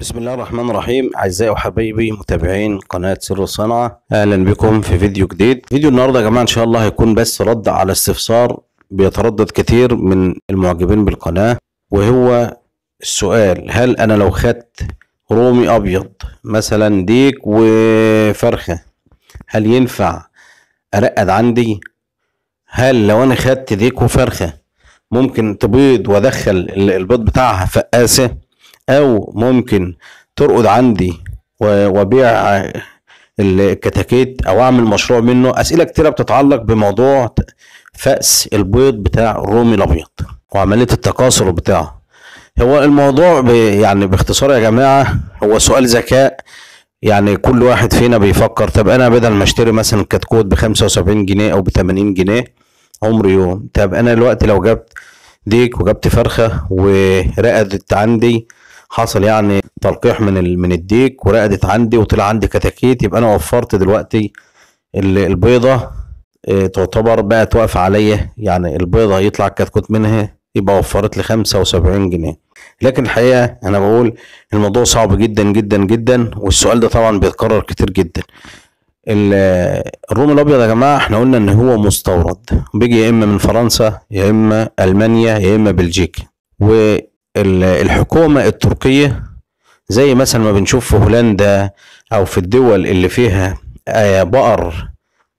بسم الله الرحمن الرحيم اعزائي وحبايبي متابعين قناه سر الصنعه اهلا بكم في فيديو جديد فيديو النهارده يا جماعه ان شاء الله هيكون بس رد على استفسار بيتردد كتير من المعجبين بالقناه وهو السؤال هل انا لو خدت رومي ابيض مثلا ديك وفرخه هل ينفع ارقد عندي هل لو انا خدت ديك وفرخه ممكن تبيض وادخل البيض بتاعها فقاسه او ممكن ترقد عندي وبيع الكتاكيت او اعمل مشروع منه اسئله كتيره بتتعلق بموضوع فأس البيض بتاع الرومي الابيض وعمليه التكاثر بتاعه هو الموضوع يعني باختصار يا جماعه هو سؤال ذكاء يعني كل واحد فينا بيفكر طب انا بدل ما اشتري مثلا كتكوت ب 75 جنيه او ب 80 جنيه عمر يوم طب انا دلوقتي لو جبت ديك وجبت فرخه ورقدت عندي حصل يعني تلقيح من من الديك ورقدت عندي وطلع عندي كتاكيت يبقى انا وفرت دلوقتي البيضه آه، تعتبر بقت واقفه عليا يعني البيضه يطلع الكتكوت منها يبقى وفرت لي 75 جنيه لكن الحقيقه انا بقول الموضوع صعب جدا جدا جدا والسؤال ده طبعا بيتكرر كتير جدا الروم الابيض يا جماعه احنا قلنا ان هو مستورد بيجي يا اما من فرنسا يا اما المانيا يا اما بلجيكا الحكومة التركية زي مثلا ما بنشوف في هولندا أو في الدول اللي فيها آه، بقر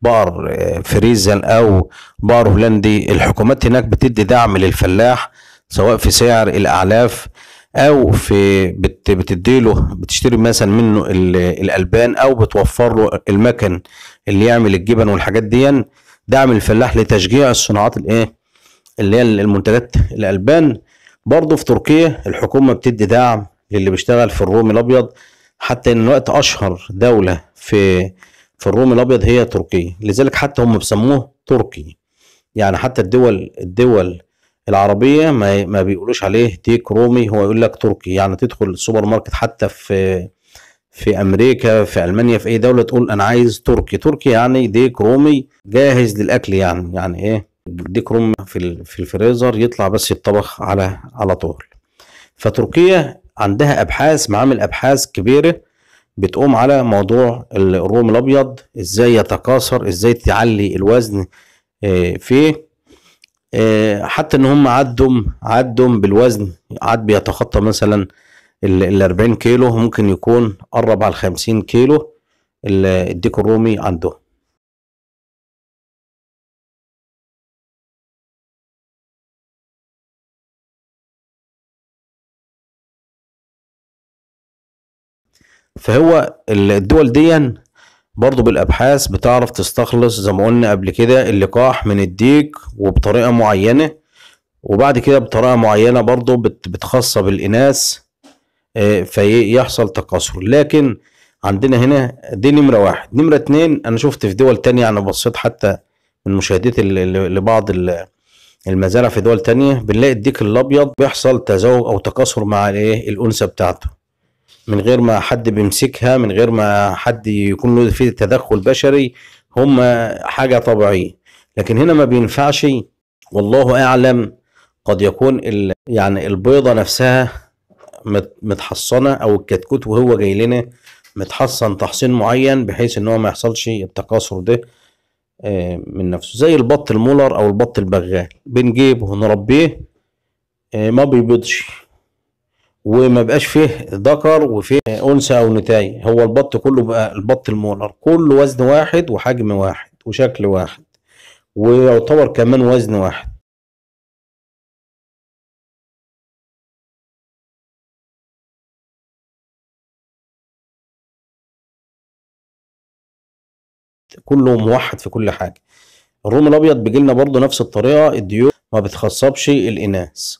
بقر آه، فريزن أو بقر هولندي الحكومات هناك بتدي دعم للفلاح سواء في سعر الأعلاف او في بتديله بتشتري مثلا منه الالبان او بتوفر له المكن اللي يعمل الجبن والحاجات دي دعم الفلاح لتشجيع الصناعات الايه اللي هي المنتجات الالبان برضه في تركيا الحكومة بتدي دعم للي بيشتغل في الروم الأبيض حتى إن الوقت أشهر دولة في في الروم الأبيض هي تركيا لذلك حتى هم بيسموه تركي يعني حتى الدول الدول العربية ما, ما بيقولوش عليه تيك رومي هو يقول لك تركي يعني تدخل السوبر ماركت حتى في في امريكا في المانيا في اي دوله تقول انا عايز تركي تركي يعني ديك رومي جاهز للاكل يعني يعني ايه بديك رمة في في الفريزر يطلع بس يتطبخ على على طول فتركيا عندها ابحاث معامل ابحاث كبيره بتقوم على موضوع الروم الابيض ازاي يتكاثر ازاي تعلي الوزن آه، فيه آه، حتى ان هم عدوا عدوا بالوزن عاد بيتخطى مثلا ال 40 كيلو ممكن يكون قرب على 50 كيلو الديك الرومي عندهم فهو الدول دي برضو بالابحاث بتعرف تستخلص زي ما قلنا قبل كده اللقاح من الديك وبطريقه معينه وبعد كده بطريقه معينه برضو بتخصب الاناث آه، فيحصل تكاثر لكن عندنا هنا دي نمره واحد نمره اتنين انا شفت في دول تانية انا بصيت حتى من مشاهدتي لبعض المزارع في دول تانية بنلاقي الديك الابيض بيحصل تزاوج او تكاثر مع الايه الانثى بتاعته من غير ما حد بيمسكها من غير ما حد يكون له في تدخل بشري هم حاجة طبيعية لكن هنا ما بينفعش والله أعلم قد يكون ال يعني البيضة نفسها متحصنة أو الكتكوت وهو جاي لنا متحصن تحصين معين بحيث ان هو ما يحصلش التكاثر ده آه، من نفسه زي البط المولر او البط البغال بنجيبه ونربيه آه، ما بيبيضش وما بقاش فيه ذكر وفيه انثى او نتاي هو البط كله بقى البط المولر كله وزن واحد وحجم واحد وشكل واحد ويعتبر كمان وزن واحد كله موحد في كل حاجه الروم الابيض بيجي لنا برضه نفس الطريقه الديور ما بتخصبش الاناث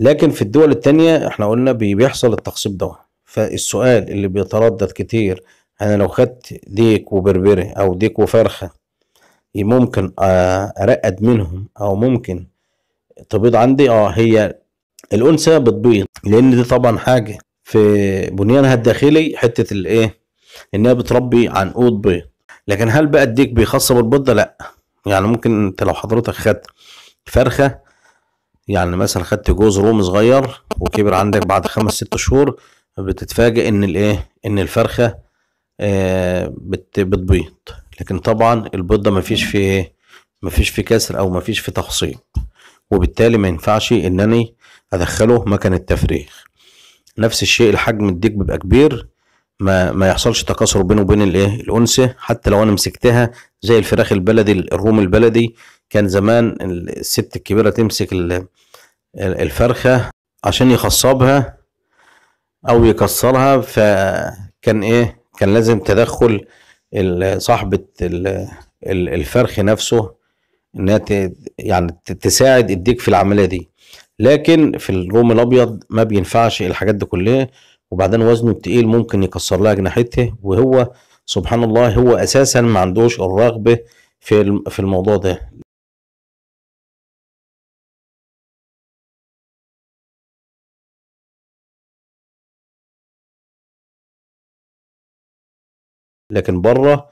لكن في الدول التانية احنا قلنا بيحصل التخصيب ده فالسؤال اللي بيتردد كتير انا لو خدت ديك وبربري او ديك وفرخة ممكن آه، ارقد منهم او ممكن تبيض عندي اه هي الانثى بتبيض لان دي طبعا حاجة في بنيانها الداخلي حتة الايه انها بتربي عنقود بيض لكن هل بقى الديك بيخصب البيض لا يعني ممكن انت لو حضرتك خدت فرخة يعني مثلا خدت جوز روم صغير وكبر عندك بعد خمس ست شهور بتتفاجئ ان الايه ان الفرخه آه، بت بتبيض لكن طبعا البيض ده مفيش فيه إيه، مفيش فيه كسر او مفيش فيه تخصيب وبالتالي ما ينفعش انني ادخله مكان التفريخ نفس الشيء الحجم الديك بيبقى كبير ما ما يحصلش تكاثر بينه وبين الايه الانثى حتى لو انا مسكتها زي الفراخ البلدي الروم البلدي كان زمان الست الكبيرة تمسك الفرخة عشان يخصبها أو يكسرها فكان إيه كان لازم تدخل صاحبة الفرخ نفسه إنها يعني تساعد الديك في العملية دي لكن في الروم الأبيض ما بينفعش الحاجات دي كلها وبعدين وزنه التقيل ممكن يكسر لها جناحته وهو سبحان الله هو اساسا ما عندوش الرغبه في في الموضوع ده لكن بره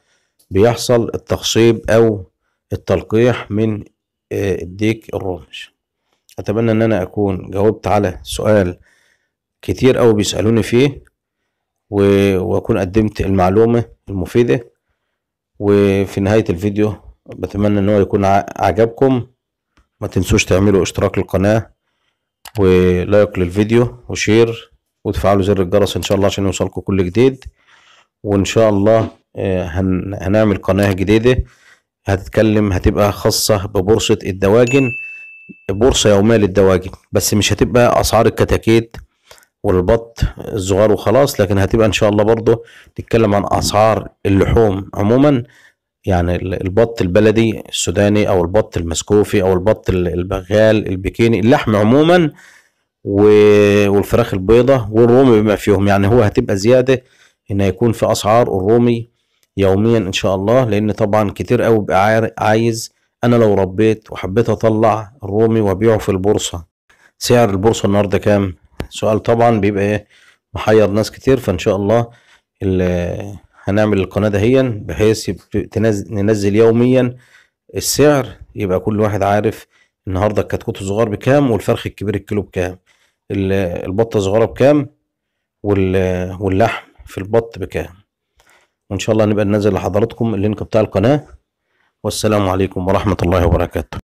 بيحصل التخصيب او التلقيح من آه، الديك الرمش اتمنى ان انا اكون جاوبت على سؤال كتير أوي بيسألوني فيه وأكون قدمت المعلومة المفيدة وفي نهاية الفيديو بتمنى إن هو يكون عجبكم ما تنسوش تعملوا اشتراك للقناة ولايك للفيديو وشير وتفعلوا زر الجرس إن شاء الله عشان يوصلكم كل جديد وان شاء الله آه، هنعمل قناه جديده هتتكلم هتبقى خاصه ببورصه الدواجن بورصه يوميه للدواجن بس مش هتبقى اسعار الكتاكيت والبط الزغار وخلاص لكن هتبقى ان شاء الله برضه نتكلم عن اسعار اللحوم عموما يعني البط البلدي السوداني او البط المسكوفي او البط البغال البكيني اللحم عموما والفراخ البيضة والرومي بما فيهم يعني هو هتبقى زيادة ان هيكون في اسعار الرومي يوميا ان شاء الله لان طبعا كتير قوي بقى عايز انا لو ربيت وحبيت اطلع الرومي وابيعه في البورصه سعر البورصه النهارده كام سؤال طبعا بيبقى ايه محير ناس كتير فان شاء الله هنعمل القناه دهيا بحيث ننزل يوميا السعر يبقى كل واحد عارف النهارده الكتكوت الصغار بكام والفرخ الكبير الكيلو بكام البطه الصغيره بكام واللحم في البط بكام وان شاء الله نبقى ننزل لحضراتكم اللينك بتاع القناه والسلام عليكم ورحمه الله وبركاته